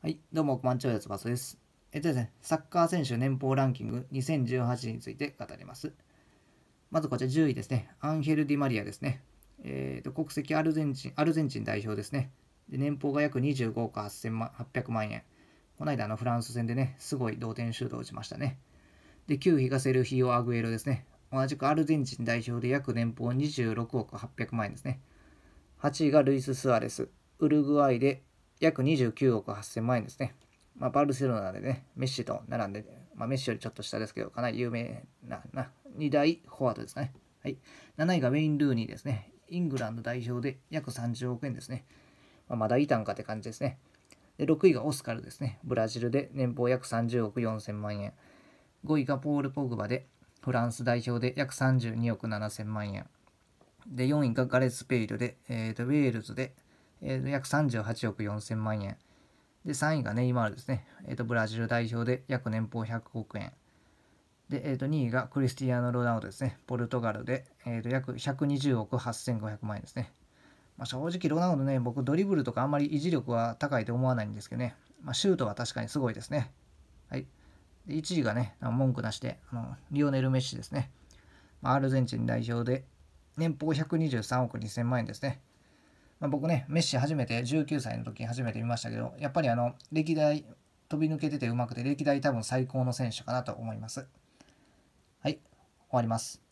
はい、どうも、億万長ば翼です。えっとですね、サッカー選手年俸ランキング2018について語ります。まずこちら10位ですね、アンヘル・ディマリアですね。えーと、国籍アルゼンチン、アルゼンチン代表ですね。で年俸が約25億8 800万円。この間のフランス戦でね、すごい同点シュートを打ちましたね。で、9位がセルヒオ・アグエロですね。同じくアルゼンチン代表で約年俸26億800万円ですね。8位がルイス・スアレス。ウルグアイで約29億8000万円ですね。まあ、バルセロナでね、メッシと並んで、まあ、メッシよりちょっと下ですけど、かなり有名なな2大フォワードですね。はい、7位がウェイン・ルーニーですね。イングランド代表で約30億円ですね。まあ、まだいたんかって感じですね。で6位がオスカルですね。ブラジルで年俸約30億4000万円。5位がポール・ポグバでフランス代表で約32億7000万円。で4位がガレス・ペイルで、えー、とウェールズでえー、約38億4千万円。で、3位がネイマールですね。えっ、ー、と、ブラジル代表で約年俸100億円。で、えっ、ー、と、2位がクリスティアーノ・ロナウドですね。ポルトガルで、えっ、ー、と、約120億8500万円ですね。まあ、正直、ロナウドね、僕、ドリブルとかあんまり維持力は高いと思わないんですけどね。まあ、シュートは確かにすごいですね。はい。で、1位がね、文句なしで、あのリオネル・メッシですね。まあ、アルゼンチン代表で、年俸123億2000万円ですね。まあ、僕ね、メッシ初めて、19歳の時初めて見ましたけど、やっぱりあの、歴代、飛び抜けててうまくて、歴代多分最高の選手かなと思います。はい、終わります。